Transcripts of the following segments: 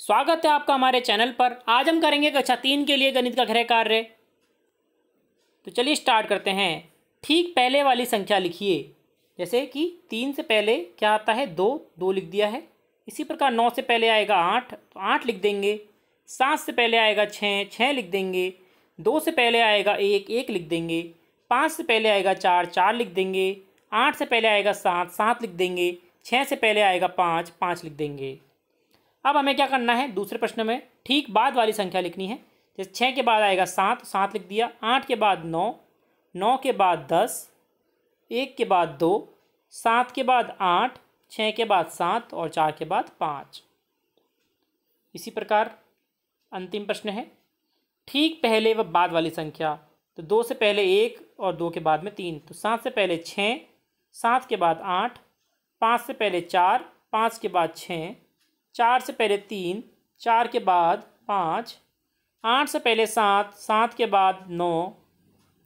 स्वागत है आपका हमारे चैनल पर आज हम करेंगे कक्षा तीन के लिए गणित का गृह कार्य तो चलिए स्टार्ट करते हैं ठीक पहले वाली संख्या लिखिए जैसे कि तीन से पहले क्या आता है दो दो लिख दिया है इसी प्रकार नौ से पहले आएगा आठ तो आठ लिख देंगे सात से पहले आएगा छः छः लिख देंगे दो से पहले आएगा एक एक लिख देंगे पाँच से पहले आएगा चार चार लिख देंगे आठ से पहले आएगा सात सात लिख देंगे छः से पहले आएगा पाँच पाँच लिख देंगे अब हमें क्या करना है दूसरे प्रश्न में ठीक बाद वाली संख्या लिखनी है जैसे छः के बाद आएगा सात सात लिख दिया आठ के बाद नौ नौ के बाद दस एक के बाद दो सात के बाद आठ छः के बाद सात और चार के बाद पाँच इसी प्रकार अंतिम प्रश्न है ठीक पहले व बाद वाली संख्या तो दो से पहले एक और दो के बाद में तीन तो सात से पहले छः सात के बाद आठ पाँच से पहले चार पाँच के बाद छः चार से पहले तीन चार के बाद पाँच आठ से पहले सात सात के बाद नौ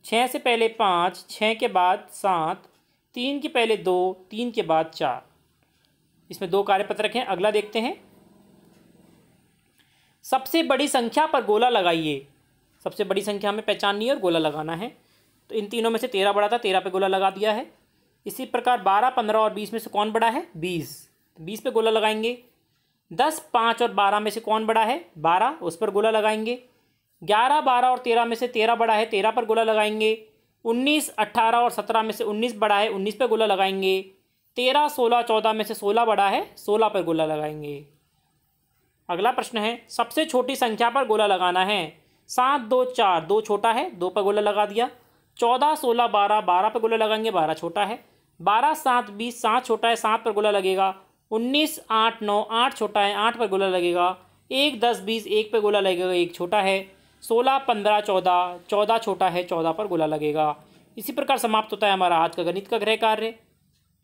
छः से पहले पाँच छः के बाद सात तीन के पहले दो तीन के बाद चार इसमें दो कार्यपत्रक हैं अगला देखते हैं सबसे बड़ी संख्या पर गोला लगाइए सबसे बड़ी संख्या हमें पहचाननी है और गोला लगाना है तो इन तीनों में से तेरह बड़ा था तेरह पे गोला लगा दिया है इसी प्रकार बारह पंद्रह और बीस में से कौन बड़ा है बीस बीस पे गोला लगाएंगे दस पाँच और बारह में से कौन बड़ा है बारह उस पर गोला लगाएंगे ग्यारह बारह और तेरह में से तेरह बड़ा है तेरह पर गोला लगाएंगे उन्नीस अट्ठारह और सत्रह में से उन्नीस बड़ा है उन्नीस पर गोला लगाएंगे तेरह सोलह चौदह में से सोलह बड़ा है सोलह पर गोला लगाएंगे अगला प्रश्न है सबसे छोटी संख्या पर गोला लगाना है सात दो चार दो छोटा है दो पर गोला लगा दिया चौदह सोलह बारह बारह पर गोला लगाएंगे बारह छोटा है बारह सात बीस सात छोटा है सात पर गोला लगेगा उन्नीस आठ नौ आठ छोटा है आठ पर गोला लगेगा एक दस बीस एक पर गोला लगेगा एक छोटा है सोलह पंद्रह चौदह चौदह छोटा है चौदह पर गोला लगेगा इसी प्रकार समाप्त होता है हमारा आज का गणित का गृह कार्य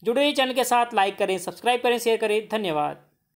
जुड़े चैनल के साथ लाइक करें सब्सक्राइब करें शेयर करें धन्यवाद